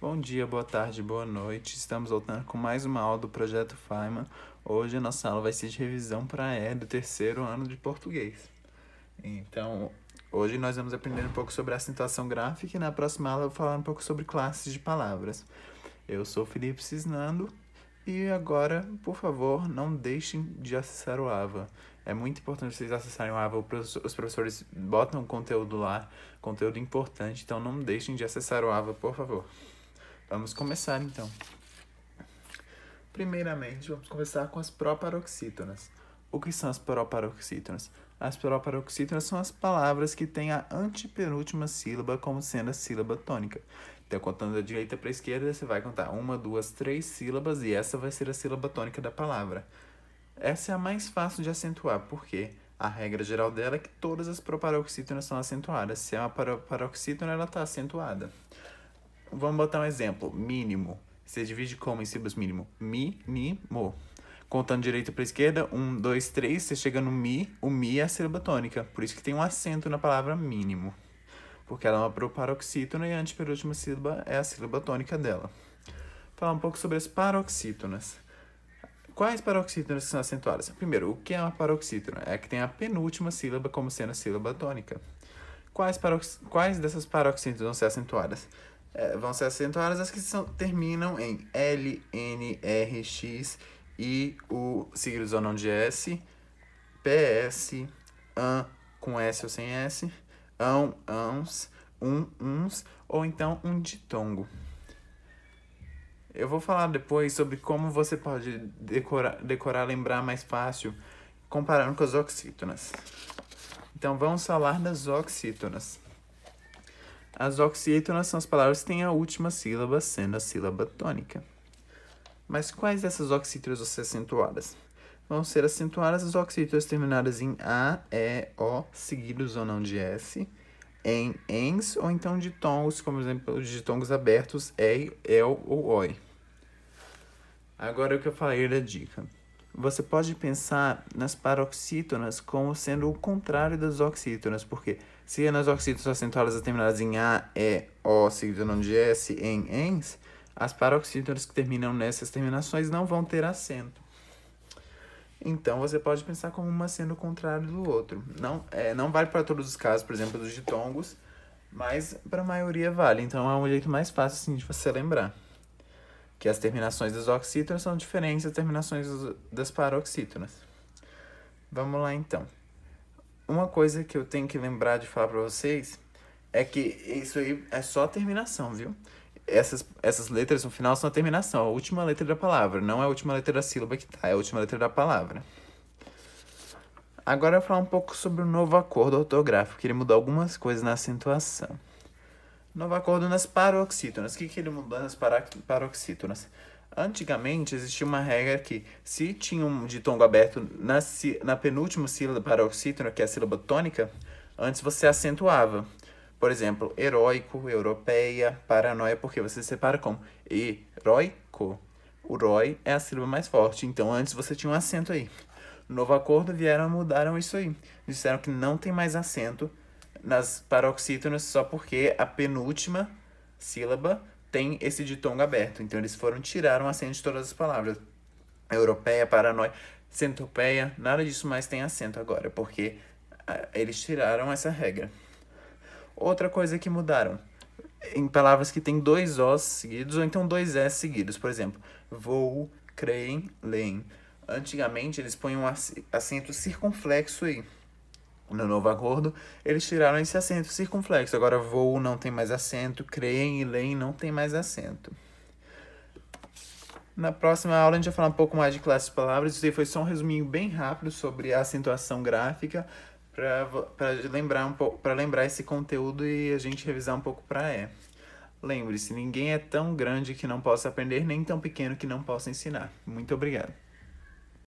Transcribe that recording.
Bom dia, boa tarde, boa noite. Estamos voltando com mais uma aula do Projeto Feynman. Hoje a nossa aula vai ser de revisão para E do terceiro ano de português. Então, hoje nós vamos aprender um pouco sobre a acentuação gráfica e na próxima aula eu vou falar um pouco sobre classes de palavras. Eu sou Felipe Cisnando e agora, por favor, não deixem de acessar o AVA. É muito importante vocês acessarem o AVA. Os professores botam conteúdo lá, conteúdo importante, então não deixem de acessar o AVA, por favor. Vamos começar então. Primeiramente, vamos começar com as proparoxítonas. O que são as proparoxítonas? As proparoxítonas são as palavras que têm a antepenúltima sílaba como sendo a sílaba tônica. Então, contando da direita para a esquerda, você vai contar uma, duas, três sílabas e essa vai ser a sílaba tônica da palavra. Essa é a mais fácil de acentuar, porque a regra geral dela é que todas as proparoxítonas são acentuadas. Se é uma proparoxítona, ela está acentuada. Vamos botar um exemplo. Mínimo. Você divide como em símbolos mínimo? mo Contando direito para esquerda, um, dois, três, você chega no mi. O mi é a sílaba tônica, por isso que tem um acento na palavra mínimo. Porque ela é uma proparoxítona e a antepenúltima sílaba é a sílaba tônica dela. Falar um pouco sobre as paroxítonas. Quais paroxítonas são acentuadas? Primeiro, o que é uma paroxítona? É a que tem a penúltima sílaba como sendo a sílaba tônica. Quais, parox... Quais dessas paroxítonas vão ser acentuadas? é, vão ser acentuadas as que são, terminam em L, N, R, X e o signo do zonão de é S, S, AN com S ou sem S, AN, ANS, UM, UNS ou então um ditongo. Eu vou falar depois sobre como você pode decorar, decorar lembrar mais fácil comparando com as oxítonas. Então vamos falar das oxítonas. As oxítonas são as palavras que têm a última sílaba sendo a sílaba tônica. Mas quais dessas oxítonas vão ser acentuadas? Vão ser acentuadas as oxítonas terminadas em A, E, O, seguidos ou não de S, em ens ou então de tons, como exemplo, de tons abertos E, EL ou OI. Agora o que eu falei da dica. Você pode pensar nas paroxítonas como sendo o contrário das oxítonas, porque quê? Sirenas oxidos acentuadas determinadas em A, E, O, seguido não de S, em, ens, as paroxítonas que terminam nessas terminações não vão ter acento. Então, você pode pensar como uma sendo o contrário do outro. Não, é, não vale para todos os casos, por exemplo, dos ditongos, mas para a maioria vale. Então, é um jeito mais fácil assim, de você lembrar. Que as terminações das oxítonas são diferentes das terminações das paroxítonas. Vamos lá, então uma coisa que eu tenho que lembrar de falar para vocês é que isso aí é só terminação, viu? Essas, essas letras no final são a terminação, a última letra da palavra, não é a última letra da sílaba que tá, é a última letra da palavra. Agora eu vou falar um pouco sobre o novo acordo ortográfico, que ele mudou algumas coisas na acentuação. Novo acordo nas paroxítonas. O que, que ele mudou nas paroxítonas? Antigamente existia uma regra que se tinha um ditongo aberto na, na penúltima sílaba paroxítona, que é a sílaba tônica, antes você acentuava. Por exemplo, heróico, europeia, paranoia, porque você separa como heróico. O rói é a sílaba mais forte, então antes você tinha um acento aí. No novo acordo vieram mudaram é isso aí. Disseram que não tem mais acento nas paroxítonas só porque a penúltima sílaba tem esse ditongo aberto. Então eles foram tirar o acento de todas as palavras. Europeia, paranoia, centopeia, nada disso mais tem acento agora, porque ah, eles tiraram essa regra. Outra coisa que mudaram, em palavras que tem dois Os seguidos ou então dois S seguidos, por exemplo, vou, creem, leem. Antigamente eles põem um acento circunflexo aí. No novo acordo, eles tiraram esse acento circunflexo. Agora voo não tem mais acento, creem e leem não tem mais acento. Na próxima aula a gente vai falar um pouco mais de classes de palavras. Isso aí foi só um resuminho bem rápido sobre a acentuação gráfica para lembrar um para lembrar esse conteúdo e a gente revisar um pouco para é. Lembre-se, ninguém é tão grande que não possa aprender, nem tão pequeno que não possa ensinar. Muito obrigado.